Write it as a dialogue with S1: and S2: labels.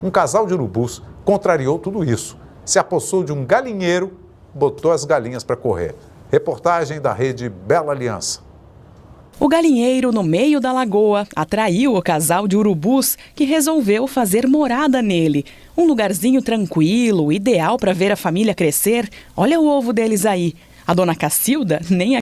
S1: Um casal de urubus contrariou tudo isso. Se apossou de um galinheiro, botou as galinhas para correr. Reportagem da rede Bela Aliança.
S2: O galinheiro no meio da lagoa atraiu o casal de urubus que resolveu fazer morada nele. Um lugarzinho tranquilo, ideal para ver a família crescer. Olha o ovo deles aí. A dona Cacilda nem